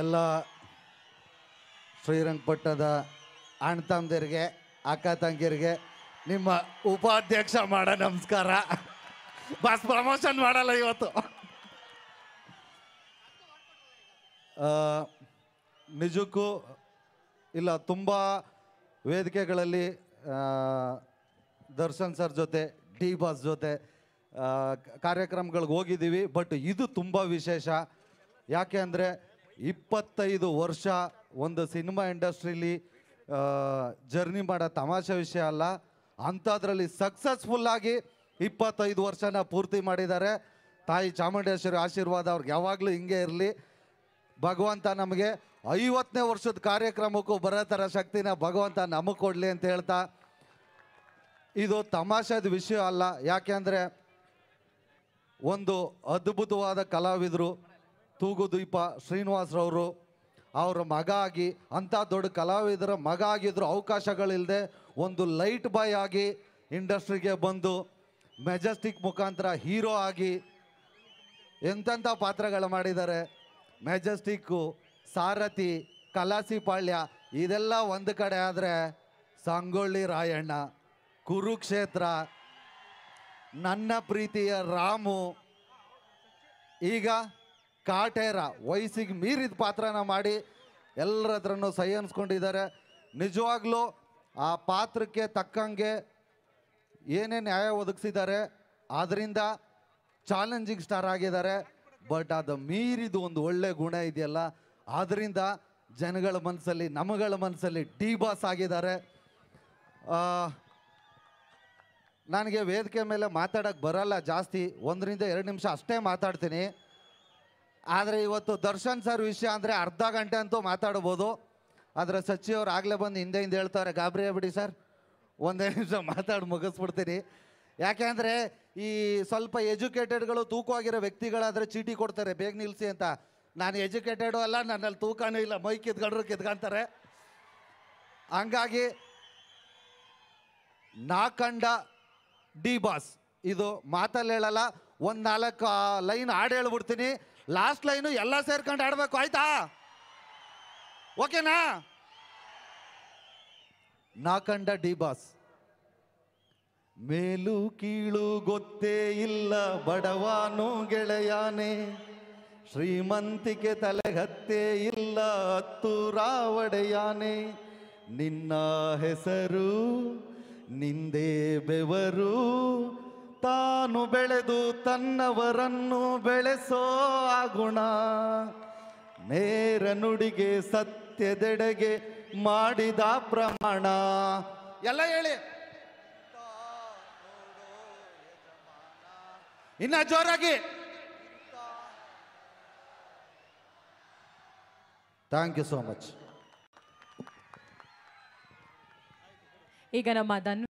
ಎಲ್ಲ ಶ್ರೀರಂಗಪಟ್ಟಣದ ಅಣ್ಣ ತಮ್ಮದಿರಿಗೆ ಅಕ್ಕ ತಂಗಿರಿಗೆ ನಿಮ್ಮ ಉಪಾಧ್ಯಕ್ಷ ಮಾಡ ನಮಸ್ಕಾರ ಬಸ್ ಪ್ರಮೋಷನ್ ಮಾಡಲ್ಲ ಇವತ್ತು ನಿಜಕ್ಕೂ ಇಲ್ಲ ತುಂಬ ವೇದಿಕೆಗಳಲ್ಲಿ ದರ್ಶನ್ ಸರ್ ಜೊತೆ ಡಿ ಬಾಸ್ ಜೊತೆ ಕಾರ್ಯಕ್ರಮಗಳಿಗೆ ಹೋಗಿದ್ದೀವಿ ಬಟ್ ಇದು ತುಂಬ ವಿಶೇಷ ಯಾಕೆ ಅಂದರೆ ಇಪ್ಪತ್ತೈದು ವರ್ಷ ಒಂದು ಸಿನಿಮಾ ಇಂಡಸ್ಟ್ರೀಲಿ ಜರ್ನಿ ಮಾಡೋ ತಮಾಷೆ ವಿಷಯ ಅಲ್ಲ ಅಂಥದ್ರಲ್ಲಿ ಸಕ್ಸಸ್ಫುಲ್ಲಾಗಿ ಇಪ್ಪತ್ತೈದು ವರ್ಷನ ಪೂರ್ತಿ ಮಾಡಿದ್ದಾರೆ ತಾಯಿ ಚಾಮುಂಡೇಶ್ವರಿ ಆಶೀರ್ವಾದ ಅವ್ರಿಗೆ ಯಾವಾಗಲೂ ಹಿಂಗೆ ಇರಲಿ ಭಗವಂತ ನಮಗೆ ಐವತ್ತನೇ ವರ್ಷದ ಕಾರ್ಯಕ್ರಮಕ್ಕೂ ಬರೋ ಥರ ಶಕ್ತಿನ ಭಗವಂತ ನಮಗೆ ಕೊಡಲಿ ಅಂತ ಹೇಳ್ತಾ ಇದು ತಮಾಷೆದ ವಿಷಯ ಅಲ್ಲ ಯಾಕೆಂದರೆ ಒಂದು ಅದ್ಭುತವಾದ ಕಲಾವಿದರು ತೂಗುದೀಪ ಶ್ರೀನಿವಾಸ್ರವರು ಅವರ ಮಗ ಆಗಿ ಅಂಥ ದೊಡ್ಡ ಕಲಾವಿದರ ಮಗ ಆಗಿದ್ರು ಅವಕಾಶಗಳಿಲ್ಲದೆ ಒಂದು ಲೈಟ್ ಬಾಯ್ ಆಗಿ ಇಂಡಸ್ಟ್ರಿಗೆ ಬಂದು ಮೆಜೆಸ್ಟಿಕ್ ಮುಖಾಂತರ ಹೀರೋ ಆಗಿ ಎಂಥ ಪಾತ್ರಗಳು ಮಾಡಿದ್ದಾರೆ ಮೆಜೆಸ್ಟಿಕ್ಕು ಸಾರಥಿ ಕಲಾಸಿ ಪಾಳ್ಯ ಇದೆಲ್ಲ ಒಂದು ಕಡೆ ಆದರೆ ಸಂಗೊಳ್ಳಿ ರಾಯಣ್ಣ ಕುರುಕ್ಷೇತ್ರ ನನ್ನ ಪ್ರೀತಿಯ ರಾಮು ಈಗ ಕಾಟೇರ ವಯಸ್ಸಿಗೆ ಮೀರಿದ ಪಾತ್ರನ ಮಾಡಿ ಎಲ್ಲರದ್ರನ್ನು ಸಹಿ ಅನ್ಸ್ಕೊಂಡಿದ್ದಾರೆ ನಿಜವಾಗ್ಲೂ ಆ ಪಾತ್ರಕ್ಕೆ ತಕ್ಕಂಗೆ ಏನೇ ನ್ಯಾಯ ಒದಗಿಸಿದ್ದಾರೆ ಆದ್ದರಿಂದ ಚಾಲೆಂಜಿಂಗ್ ಸ್ಟಾರ್ ಆಗಿದ್ದಾರೆ ಬಟ್ ಅದು ಮೀರಿದ ಒಂದು ಒಳ್ಳೆ ಗುಣ ಇದೆಯಲ್ಲ ಆದ್ದರಿಂದ ಜನಗಳ ಮನಸ್ಸಲ್ಲಿ ನಮಗಳ ಮನಸ್ಸಲ್ಲಿ ಡಿ ಬಾಸ್ ಆಗಿದ್ದಾರೆ ನನಗೆ ವೇದಿಕೆ ಮೇಲೆ ಮಾತಾಡೋಕ್ಕೆ ಬರಲ್ಲ ಜಾಸ್ತಿ ಒಂದರಿಂದ ಎರಡು ನಿಮಿಷ ಅಷ್ಟೇ ಮಾತಾಡ್ತೀನಿ ಆದರೆ ಇವತ್ತು ದರ್ಶನ್ ಸರ್ ವಿಷಯ ಅಂದರೆ ಅರ್ಧ ಗಂಟೆ ಅಂತೂ ಮಾತಾಡ್ಬೋದು ಆದರೆ ಸಚಿವರು ಆಗಲೇ ಬಂದು ಹಿಂದೆ ಹಿಂದೆ ಹೇಳ್ತಾರೆ ಗಾಬರಿ ಬಿಡಿ ಸರ್ ಒಂದೇ ನಿಮಿಷ ಮಾತಾಡಿ ಮುಗಿಸ್ಬಿಡ್ತೀನಿ ಯಾಕೆಂದರೆ ಈ ಸ್ವಲ್ಪ ಎಜುಕೇಟೆಡ್ಗಳು ತೂಕವಾಗಿರೋ ವ್ಯಕ್ತಿಗಳಾದರೆ ಚೀಟಿ ಕೊಡ್ತಾರೆ ಬೇಗ ನಿಲ್ಲಿಸಿ ಅಂತ ನಾನು ಎಜುಕೇಟೆಡು ಅಲ್ಲ ನನ್ನಲ್ಲಿ ತೂಕನೂ ಇಲ್ಲ ಮೈ ಕಿತ್ಕೊಂಡ್ರು ಕಿತ್ಕೊಂತಾರೆ ಹಂಗಾಗಿ ನಾಕಂಡ ಡಿ ಬಾಸ್ ಇದು ಮಾತಲ್ಲಿ ಹೇಳಲ್ಲ ಒಂದು ನಾಲ್ಕು ಲೈನ್ ಹಾಡು ಹೇಳ್ಬಿಡ್ತೀನಿ ಲಾಸ್ಟ್ ಲೈನು ಎಲ್ಲ ಸೇರ್ಕೊಂಡು ಆಡಬೇಕು ಆಯ್ತಾ ಓಕೆನಾ ನಾಕಂಡ ಡಿ ಬಾಸ್ ಮೇಲು ಕೀಳು ಗೊತ್ತೇ ಇಲ್ಲ ಬಡವಾನು ಗೆಳೆಯಾನೆ ಶ್ರೀಮಂತಿಕೆ ತಲೆಗತ್ತೇ ಇಲ್ಲ ಹತ್ತು ರಾವಡೆಯಾನೆ ನಿನ್ನ ಹೆಸರು ನಿಂದೇ ಬೆವರು ತಾನು ಬೆಳೆದು ತನ್ನವರನ್ನು ಬೆಳೆಸೋ ಆ ಗುಣ ನೇರ ನುಡಿಗೆ ಸತ್ಯದೆಡೆಗೆ ಮಾಡಿದ ಪ್ರಮಾಣ ಎಲ್ಲ ಹೇಳಿ ಇನ್ನ ಜೋರಾಗಿ ಥ್ಯಾಂಕ್ ಯು ಸೋ ಮಚ್ ಈಗ ನಮ್ಮ